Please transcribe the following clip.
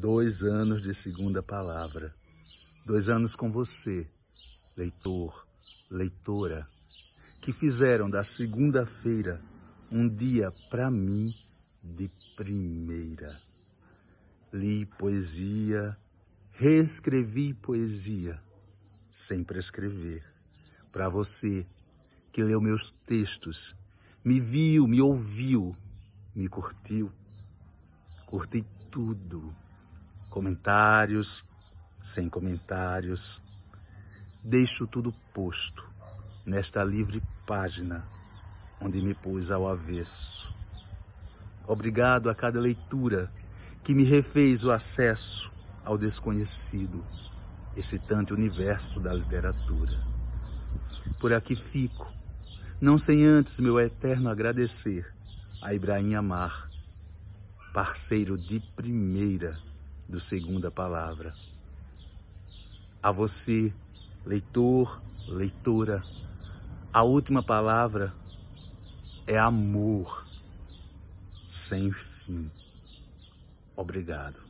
dois anos de segunda palavra. Dois anos com você, leitor, leitora, que fizeram da segunda-feira um dia para mim de primeira. Li poesia, reescrevi poesia, sem prescrever, para você que leu meus textos, me viu, me ouviu, me curtiu. Curti tudo comentários, sem comentários. Deixo tudo posto nesta livre página onde me pus ao avesso. Obrigado a cada leitura que me refez o acesso ao desconhecido, excitante universo da literatura. Por aqui fico, não sem antes meu eterno agradecer a Ibrahim Amar, parceiro de primeira do Segunda Palavra. A você, leitor, leitora, a última palavra é amor sem fim. Obrigado.